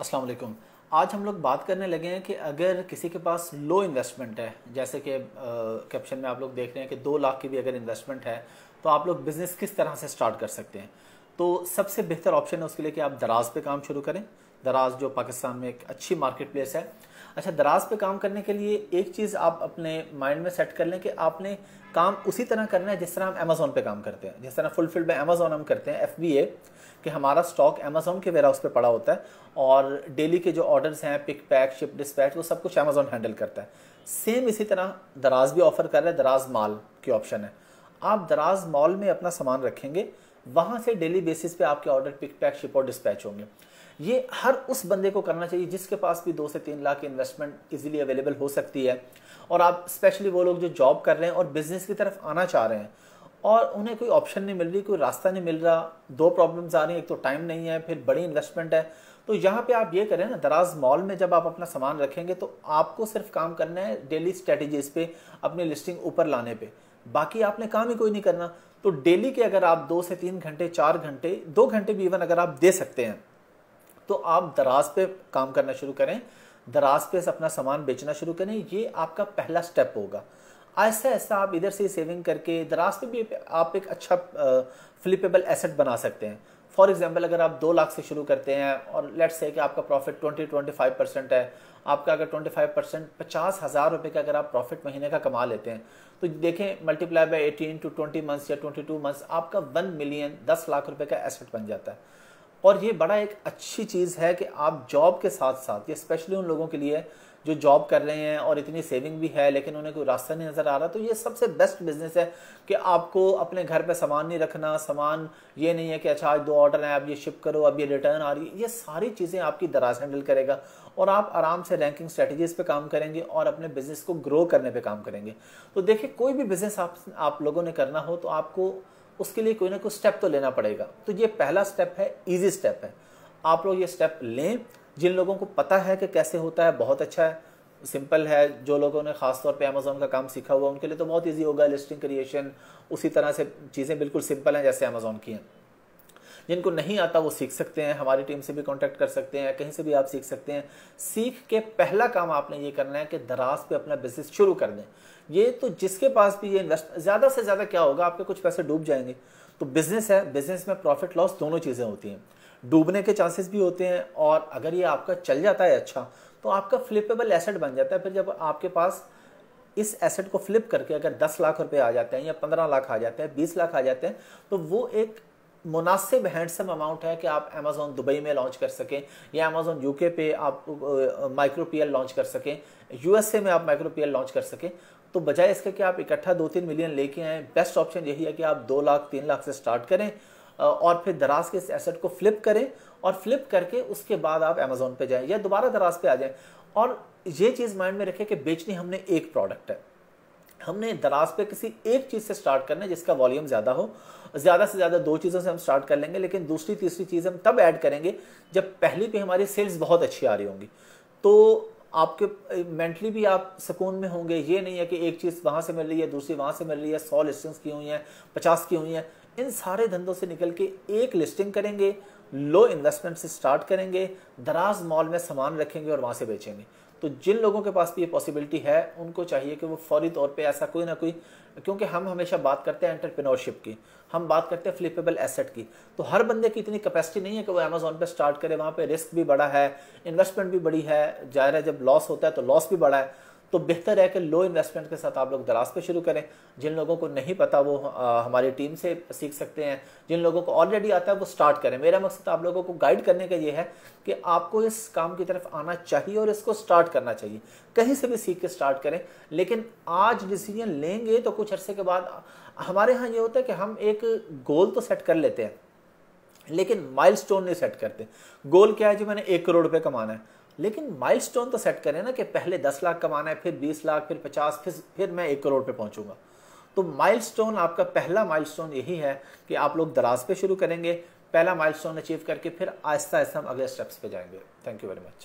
अस्सलाम वालेकुम आज हम लोग बात करने लगे हैं कि अगर किसी के पास लो इन्वेस्टमेंट है जैसे कि कैप्शन में आप लोग देख रहे हैं कि दो लाख की भी अगर इन्वेस्टमेंट है तो आप लोग बिज़नेस किस तरह से स्टार्ट कर सकते हैं तो सबसे बेहतर ऑप्शन है उसके लिए कि आप दराज पे काम शुरू करें दराज जो पाकिस्तान में एक अच्छी मार्केट प्लेस है अच्छा दराज पे काम करने के लिए एक चीज़ आप अपने माइंड में सेट कर लें कि आपने काम उसी तरह करना है जिस तरह हम अमेज़ोन पे काम करते हैं जिस तरह फुलफिल्ड बाय अमेज़ोन हम करते हैं एफ कि हमारा स्टॉक अमेज़ोन के वेयरहाउस पे पर पड़ा होता है और डेली के जो ऑर्डर्स हैं पिक पैक शिप डिस्पैच वो सब कुछ अमेज़ोन हैंडल करता है सेम इसी तरह दराज भी ऑफर कर रहा है दराज माल की ऑप्शन है आप दराज मॉल में अपना सामान रखेंगे वहाँ से डेली बेसिस पे आपके ऑर्डर पिक पैक शिप और डिस्पैच होंगे ये हर उस बंदे को करना चाहिए जिसके पास भी दो से तीन लाख की इन्वेस्टमेंट इजीली अवेलेबल हो सकती है और आप स्पेशली वो लोग जो जॉब कर रहे हैं और बिजनेस की तरफ आना चाह रहे हैं और उन्हें कोई ऑप्शन नहीं मिल रही कोई रास्ता नहीं मिल रहा दो प्रॉब्लम्स आ रही हैं एक तो टाइम नहीं है फिर बड़ी इन्वेस्टमेंट है तो यहाँ पे आप ये करें ना दराज मॉल में जब आप अपना सामान रखेंगे तो आपको सिर्फ काम करना है डेली स्ट्रेटजीज पे अपनी लिस्टिंग ऊपर लाने पे बाकी आपने काम ही कोई नहीं करना तो डेली के अगर आप दो से तीन घंटे चार घंटे दो घंटे भी इवन अगर आप दे सकते हैं तो आप दराज पे काम करना शुरू करें दराज पे अपना सामान बेचना शुरू करें ये आपका पहला स्टेप होगा ऐसा ऐसा आप इधर से सेविंग करके दराज पे भी आप एक अच्छा फ्लिपेबल एसेट बना सकते हैं फॉर एग्जाम्पल अगर आप दो लाख से शुरू करते हैं और लेट्स से कि आपका profit twenty twenty five percent है आपका अगर ट्वेंटी फाइव परसेंट पचास हज़ार रुपये का अगर आप प्रॉफिट महीने का कमा लेते हैं तो देखें multiply by eighteen to twenty months या ट्वेंटी टू मंथ्स आपका वन मिलियन दस लाख रुपए का एसेट बन जाता है और ये बड़ा एक अच्छी चीज़ है कि आप जॉब के साथ साथ ये स्पेशली उन लोगों के लिए जो जॉब कर रहे हैं और इतनी सेविंग भी है लेकिन उन्हें कोई रास्ता नहीं नज़र आ रहा तो ये सबसे बेस्ट बिजनेस है कि आपको अपने घर पे सामान नहीं रखना सामान ये नहीं है कि अच्छा आज दो ऑर्डर है आप ये शिप करो अब ये रिटर्न आ रही है ये सारी चीज़ें आपकी दराज हैंडल करेगा और आप आराम से रैंकिंग स्ट्रेटजीज पे काम करेंगे और अपने बिजनेस को ग्रो करने पर काम करेंगे तो देखिए कोई भी बिजनेस आप, आप लोगों ने करना हो तो आपको उसके लिए कोई ना कोई स्टेप तो लेना पड़ेगा तो ये पहला स्टेप है ईजी स्टेप है आप लोग ये स्टेप लें जिन लोगों को पता है कि कैसे होता है बहुत अच्छा है सिंपल है जो लोगों ने खासतौर पे अमेज़ोन का काम सीखा हुआ उनके लिए तो बहुत ईजी होगा लिस्टिंग क्रिएशन उसी तरह से चीज़ें बिल्कुल सिंपल हैं जैसे अमेज़ोन की हैं जिनको नहीं आता वो सीख सकते हैं हमारी टीम से भी कॉन्टैक्ट कर सकते हैं कहीं से भी आप सीख सकते हैं सीख के पहला काम आपने ये करना है कि दराज पे अपना बिजनेस शुरू कर दें ये तो जिसके पास भी ये इन्वेस्ट ज़्यादा से ज़्यादा क्या होगा आपके कुछ पैसे डूब जाएंगे तो बिज़नेस है बिज़नेस में प्रॉफिट लॉस दोनों चीज़ें होती हैं डूबने के चांसेस भी होते हैं और अगर ये आपका चल जाता है अच्छा तो आपका फ्लिपेबल एसेट बन जाता है फिर जब आपके पास इस एसेट को फ्लिप करके अगर 10 लाख रुपए आ जाते हैं या 15 लाख आ जाते हैं 20 लाख आ जाते हैं तो वो एक मुनासिब हैंडसम अमाउंट है कि आप अमेज़ोन दुबई में लॉन्च कर सकें या अमेज़ोन यूके पे आप माइक्रो पी लॉन्च कर सकें यूएसए में आप माइक्रो पी लॉन्च कर सकें तो बजाय इसके कि आप इकट्ठा दो तीन मिलियन लेके आएँ बेस्ट ऑप्शन यही है कि आप दो लाख तीन लाख से स्टार्ट करें और फिर दराज के इस एसेट को फ्लिप करें और फ्लिप करके उसके बाद आप अमेज़ोन पे जाएं या दोबारा दराज पे आ जाएं और ये चीज़ माइंड में रखें कि बेचनी हमने एक प्रोडक्ट है हमने दराज पे किसी एक चीज़ से स्टार्ट करना है जिसका वॉल्यूम ज़्यादा हो ज़्यादा से ज़्यादा दो चीज़ों से हम स्टार्ट कर लेंगे लेकिन दूसरी तीसरी चीज़ हम तब ऐड करेंगे जब पहली पे हमारी सेल्स बहुत अच्छी आ रही होंगी तो आपके मेंटली भी आप सुकून में होंगे ये नहीं है कि एक चीज़ वहां से मिल रही है दूसरी वहां से मिल रही है सौ लिस्टिंग्स की हुई हैं पचास की हुई हैं इन सारे धंधों से निकल के एक लिस्टिंग करेंगे लो इन्वेस्टमेंट से स्टार्ट करेंगे दराज मॉल में सामान रखेंगे और वहां से बेचेंगे तो जिन लोगों के पास भी ये पॉसिबिलिटी है उनको चाहिए कि वो फौरी तौर पे ऐसा कोई ना कोई क्योंकि हम हमेशा बात करते हैं एंटरप्रेन्योरशिप की हम बात करते हैं फ्लिपेबल एसेट की तो हर बंदे की इतनी कैपेसिटी नहीं है कि वो अमेजोन पे स्टार्ट करे वहाँ पे रिस्क भी बड़ा है इन्वेस्टमेंट भी बड़ी है जाहिर है जब लॉस होता है तो लॉस भी बड़ा है तो बेहतर है कि लो इन्वेस्टमेंट के साथ आप लोग दराज पे शुरू करें जिन लोगों को नहीं पता वो हमारी टीम से सीख सकते हैं जिन लोगों को ऑलरेडी आता है वो स्टार्ट करें मेरा मकसद आप लोगों को गाइड करने का ये है कि आपको इस काम की तरफ आना चाहिए और इसको स्टार्ट करना चाहिए कहीं से भी सीख के स्टार्ट करें लेकिन आज डिसीजन लेंगे तो कुछ अर्से के बाद हमारे यहाँ ये होता है कि हम एक गोल तो सेट कर लेते हैं लेकिन माइलस्टोन नहीं सेट करते गोल क्या है जो मैंने एक करोड़ रुपये कमाना है लेकिन माइलस्टोन तो सेट करें ना कि पहले दस लाख कमाना है फिर बीस लाख फिर पचास फिर फिर मैं एक करोड़ पे पहुंचूंगा तो माइलस्टोन आपका पहला माइलस्टोन यही है कि आप लोग दराज पे शुरू करेंगे पहला माइलस्टोन अचीव करके फिर आहिस्ता आहिस्ता हम अगले स्टेप्स पे जाएंगे थैंक यू वेरी मच